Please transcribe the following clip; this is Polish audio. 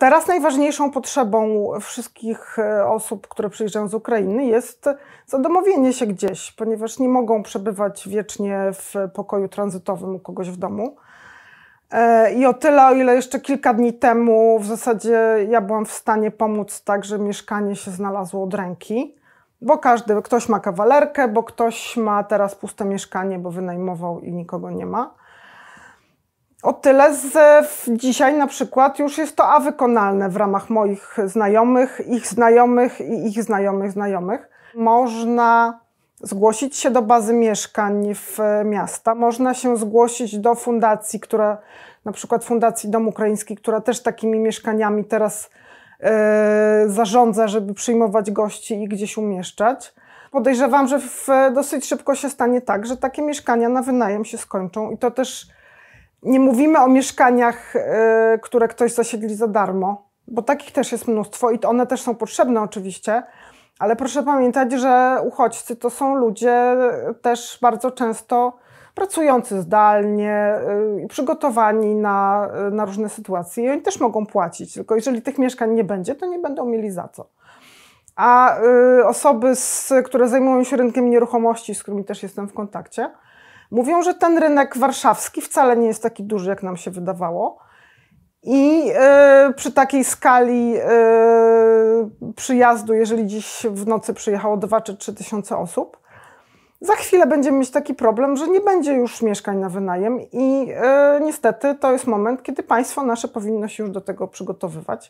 Teraz najważniejszą potrzebą wszystkich e, osób, które przyjeżdżają z Ukrainy, jest zadomowienie się gdzieś, ponieważ nie mogą przebywać wiecznie w pokoju tranzytowym u kogoś w domu. E, I o tyle, o ile jeszcze kilka dni temu w zasadzie ja byłam w stanie pomóc tak, że mieszkanie się znalazło od ręki, bo każdy, ktoś ma kawalerkę, bo ktoś ma teraz puste mieszkanie, bo wynajmował i nikogo nie ma tyle, że dzisiaj na przykład już jest to A wykonalne w ramach moich znajomych, ich znajomych i ich znajomych znajomych. Można zgłosić się do bazy mieszkań w e, miasta, można się zgłosić do fundacji, która na przykład Fundacji Dom Ukraiński, która też takimi mieszkaniami teraz yy, zarządza, żeby przyjmować gości i gdzieś umieszczać. Podejrzewam, że w, e, dosyć szybko się stanie tak, że takie mieszkania na wynajem się skończą i to też nie mówimy o mieszkaniach, e, które ktoś zasiedli za darmo, bo takich też jest mnóstwo i one też są potrzebne oczywiście, ale proszę pamiętać, że uchodźcy to są ludzie też bardzo często pracujący zdalnie e, i przygotowani na, e, na różne sytuacje i oni też mogą płacić, tylko jeżeli tych mieszkań nie będzie, to nie będą mieli za co. A osoby, z, które zajmują się rynkiem nieruchomości, z którymi też jestem w kontakcie, Mówią, że ten rynek warszawski wcale nie jest taki duży, jak nam się wydawało. I e, przy takiej skali e, przyjazdu, jeżeli dziś w nocy przyjechało 2 czy 3 tysiące osób, za chwilę będziemy mieć taki problem, że nie będzie już mieszkań na wynajem i e, niestety to jest moment, kiedy państwo nasze powinno się już do tego przygotowywać.